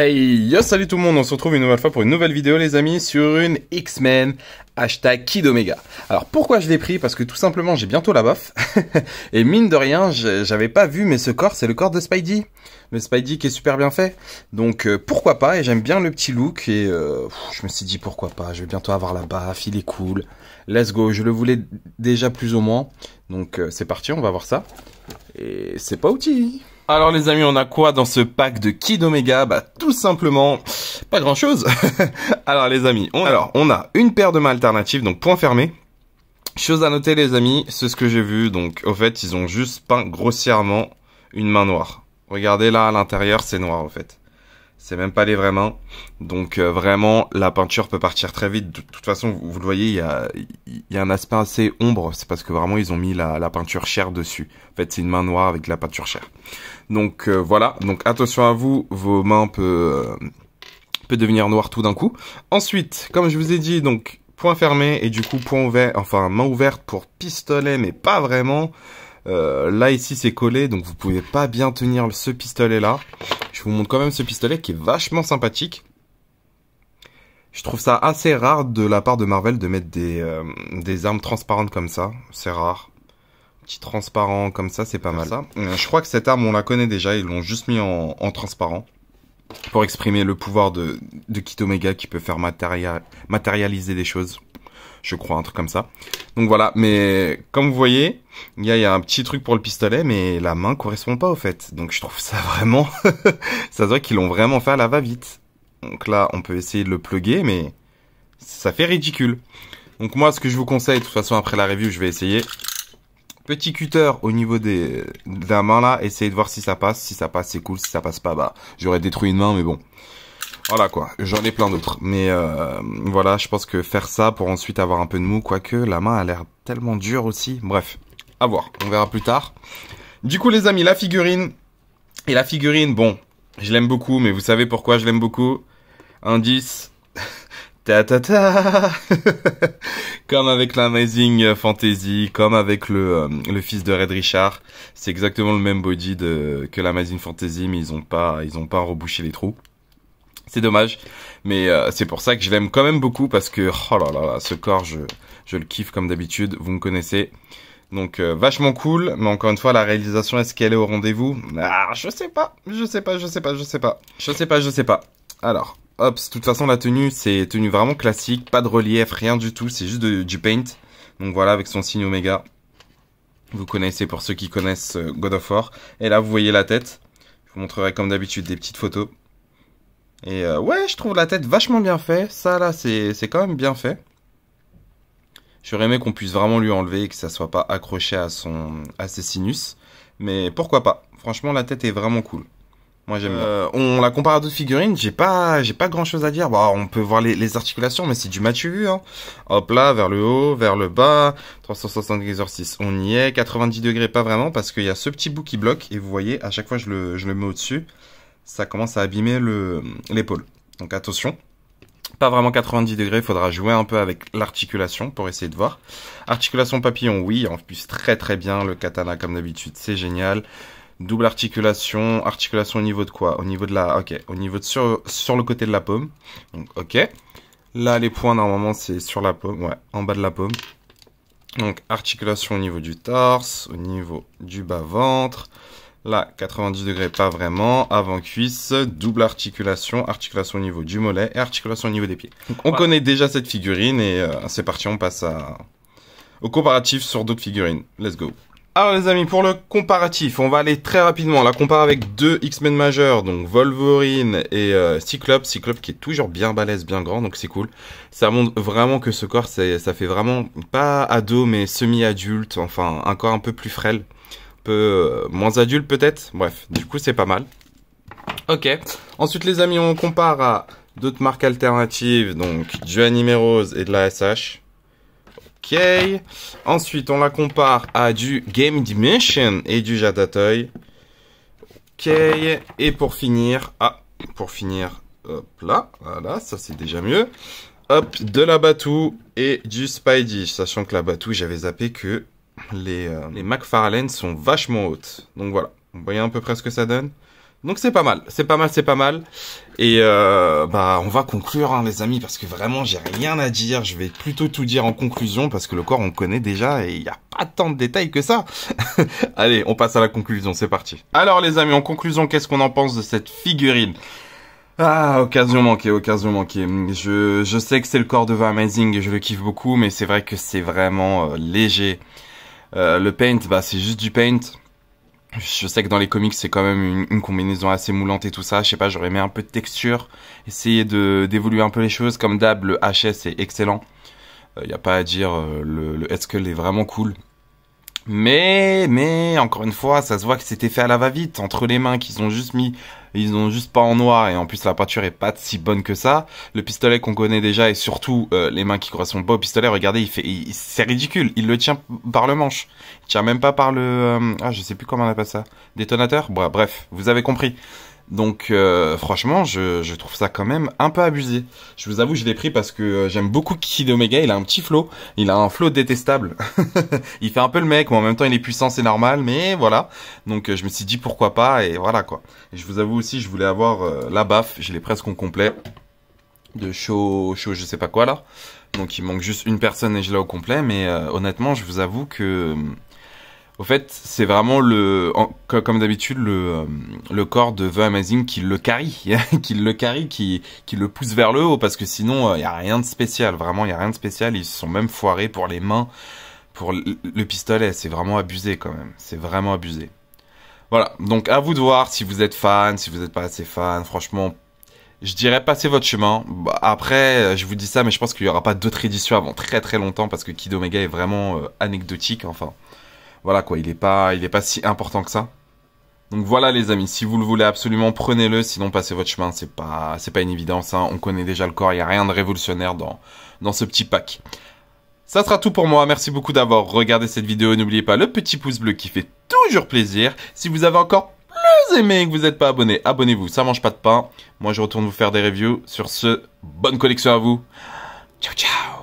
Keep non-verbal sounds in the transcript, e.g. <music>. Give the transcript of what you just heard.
Hey yo salut tout le monde, on se retrouve une nouvelle fois pour une nouvelle vidéo les amis sur une X-Men hashtag Kid Omega. Alors pourquoi je l'ai pris Parce que tout simplement j'ai bientôt la baffe <laughs> et mine de rien j'avais pas vu mais ce corps c'est le corps de Spidey. Le Spidey qui est super bien fait. Donc euh, pourquoi pas et j'aime bien le petit look et euh, je me suis dit pourquoi pas, je vais bientôt avoir la baffe, il est cool. Let's go, je le voulais déjà plus ou moins. Donc euh, c'est parti, on va voir ça. Et c'est pas outil. Alors les amis, on a quoi dans ce pack de Kid Omega Bah tout simplement pas grand chose. <laughs> alors les amis, on... alors on a une paire de mains alternatives, donc point fermé. Chose à noter les amis, c'est ce que j'ai vu. Donc au fait, ils ont juste peint grossièrement une main noire. Regardez là à l'intérieur, c'est noir au fait c'est même pas les vraies mains. Donc euh, vraiment, la peinture peut partir très vite. De toute façon, vous, le voyez, il y a, y a, un aspect assez ombre. C'est parce que vraiment, ils ont mis la, la peinture chère dessus. En fait, c'est une main noire avec la peinture chère. Donc euh, voilà, donc attention à vous, vos mains euh, peuvent, devenir noires tout d'un coup. Ensuite, comme je vous ai dit, donc point fermé et du coup point ouvert, enfin main ouverte pour pistolet, mais pas vraiment. là ici c'est collé, donc vous pouvez pas bien tenir ce pistolet là je vous montre quand même ce pistolet qui est vachement sympathique. Je trouve ça assez rare de la part de Marvel de mettre des, euh, des armes transparentes comme ça. C'est rare. Petit transparent comme ça, c'est pas mal. Ça. Euh, je crois que cette arme, on la connaît déjà. Ils l'ont juste mis en, transparent. Pour exprimer le pouvoir de, de Kit Omega qui peut faire matérialiser des choses. Je crois, un truc comme ça. Donc voilà, mais comme vous voyez, il y a, un petit truc pour le pistolet, mais la main correspond pas au fait. Donc je trouve ça <laughs> vraiment... ça se voit qu'ils l'ont vraiment fait à la va-vite. Donc là, on peut essayer de le plugger, mais ça fait ridicule. Donc moi, ce que je vous conseille, de toute façon, après la review, je vais essayer. Petit cutter au niveau des, de la main là, essayez de voir si ça passe. Si ça passe, c'est cool. Si ça passe pas, bah j'aurais détruit une main, mais bon. Voilà quoi, j'en ai plein d'autres. Mais euh, voilà, je pense que faire ça pour ensuite avoir un peu de mou, quoique la main a l'air tellement dure aussi. Bref, à voir, on verra plus tard. Du coup les amis, la figurine. Et la figurine, bon, je l'aime beaucoup, mais vous savez pourquoi je l'aime beaucoup Indice. <laughs> ta ta ta <laughs> Comme avec l'Amazing Fantasy, comme avec euh, le, fils de Red Richard. C'est exactement le même body que l'Amazing Fantasy, mais ils ont pas, ils ont pas rebouché les trous. C'est dommage, mais euh, c'est pour ça que je l'aime quand même beaucoup parce que oh là là, ce corps, je, je le kiffe comme d'habitude. Vous me connaissez. Donc euh, vachement cool, mais encore une fois la réalisation est-ce qu'elle est au rendez-vous Ah, je sais pas, je sais pas, je sais pas, je sais pas. Je sais pas, je sais pas. Alors, hop, de toute façon la tenue, c'est tenue vraiment classique, pas de relief, rien du tout, c'est juste du paint. Donc voilà avec son signe oméga. Vous connaissez pour ceux qui connaissent euh, God of War. Et là, vous voyez la tête. Je vous montrerai comme d'habitude des petites photos. Et euh, ouais, je trouve la tête vachement bien faite. Ça, là, c'est quand même bien fait. J'aurais aimé qu'on puisse vraiment lui enlever et que ça soit pas accroché à, son, à ses sinus. Mais pourquoi pas Franchement, la tête est vraiment cool. Moi, j'aime euh, On la compare à d'autres figurines. J'ai pas, j'ai pas grand chose à dire. Bah, on peut voir les, articulations, mais c'est du Mathieu vu. Hein. Hop là, vers le haut, vers le bas. 360 exercices, on y est. 90 degrés, pas vraiment, parce qu'il y a ce petit bout qui bloque. Et vous voyez, à chaque fois, je le, je le mets au-dessus ça commence à abîmer l'épaule. Donc attention pas vraiment 90 degrés, il faudra jouer un peu avec l'articulation pour essayer de voir. Articulation papillon, oui, en plus très très bien, le katana comme d'habitude, c'est génial. Double articulation, articulation au niveau de quoi Au niveau de la, ok, au niveau de sur, sur le côté de la paume, donc ok. Là, les points, normalement, c'est sur la paume, ouais, en bas de la paume. Donc, articulation au niveau du torse, au niveau du bas-ventre, Là, 90 degrés, pas vraiment. Avant-cuisse, double articulation, articulation au niveau du mollet et articulation au niveau des pieds. on connaît déjà cette figurine et euh, c'est parti, on passe à... au comparatif sur d'autres figurines. Let's go. Alors les amis, pour le comparatif, on va aller très rapidement. la compare avec deux X-Men majeurs, donc Wolverine et euh, Cyclope. Cyclope qui est toujours bien balèze, bien grand, donc c'est cool. Ça montre vraiment que ce corps, ça fait vraiment pas ado, mais semi-adulte, enfin un corps un peu plus frêle. Euh, moins adulte peut-être. Bref, du coup c'est pas mal. Ok. Ensuite les amis, on compare à d'autres marques alternatives, donc du Anime et de la SH. Ok. Ensuite on la compare à du Game Dimension et du Jatatoy Ok. Et pour finir, ah, pour finir, hop là, voilà, ça c'est déjà mieux. Hop, de la Batou et du Spidey, sachant que la Batou, j'avais zappé que les, euh, les McFarlane sont vachement hautes. Donc voilà, vous voyez à peu près ce que ça donne. Donc c'est pas mal, c'est pas mal, c'est pas mal. Et euh, bah on va conclure hein, les amis parce que vraiment j'ai rien à dire. Je vais plutôt tout dire en conclusion parce que le corps on connaît déjà et il n'y a pas tant de détails que ça. <laughs> Allez, on passe à la conclusion, c'est parti. Alors les amis, en conclusion, qu'est-ce qu'on en pense de cette figurine ah, occasion manquée, occasion manquée. Je, je sais que c'est le corps de The Amazing je le kiffe beaucoup, mais c'est vrai que c'est vraiment euh, léger. Euh, le paint, bah, c'est juste du paint. Je sais que dans les comics, c'est quand même une, combinaison assez moulante et tout ça. Je sais pas, j'aurais mis un peu de texture, essayer de d'évoluer un peu les choses. Comme d'hab, le HS est excellent. Il euh, a pas à dire, euh, le, le skull est vraiment cool. Mais, mais, encore une fois, ça se voit que c'était fait à la va-vite, entre les mains qu'ils ont juste mis, ils ont juste pas en noir, et en plus la peinture est pas si bonne que ça. Le pistolet qu'on connaît déjà, et surtout euh, les mains qui correspondent pas au pistolet, regardez, il fait, c'est ridicule, il le tient par le manche. Il tient même pas par le, euh, ah, je sais plus comment on appelle ça, détonateur Bref, vous avez compris. Donc euh, franchement, je, trouve ça quand même un peu abusé. Je vous avoue, je l'ai pris parce que euh, j'aime beaucoup Kid Omega, il a un petit flow, il a un flow détestable. <laughs> il fait un peu le mec, mais en même temps il est puissant, c'est normal, mais voilà. Donc euh, je me suis dit pourquoi pas, et voilà quoi. je vous avoue aussi, je voulais avoir la baffe, je l'ai presque en complet. De show, show je sais pas quoi là. Donc il manque juste une personne et je l'ai au complet, mais honnêtement, je vous avoue que... Au fait, c'est vraiment le, comme d'habitude, le, euh, le corps de The Amazing qui le carry, <laughs> qui le carry, qui, qui le pousse vers le haut, parce que sinon, il euh, n'y a rien de spécial. Vraiment, il n'y a rien de spécial. Ils se sont même foirés pour les mains, pour le pistolet. C'est vraiment abusé quand même. C'est vraiment abusé. Voilà, donc à vous de voir si vous êtes fan, si vous n'êtes pas assez fan. Franchement, je dirais passez votre chemin. Bah, après, euh, je vous dis ça, mais je pense qu'il n'y aura pas d'autres éditions avant très très longtemps parce que Kid Omega est vraiment anecdotique. Enfin, voilà quoi, il n'est pas, il est pas si important que ça. Donc voilà les amis, si vous le voulez absolument, prenez-le, sinon passez votre chemin, c'est pas, c'est pas une évidence, hein. on connaît déjà le corps, il n'y a rien de révolutionnaire dans, dans ce petit pack. Ça sera tout pour moi, merci beaucoup d'avoir regardé cette vidéo, n'oubliez pas le petit pouce bleu qui fait toujours plaisir. Si vous avez encore plus aimé et que vous n'êtes pas abonné, abonnez-vous, ça mange pas de pain. Moi je retourne vous faire des reviews, sur ce, bonne collection à vous, ciao ciao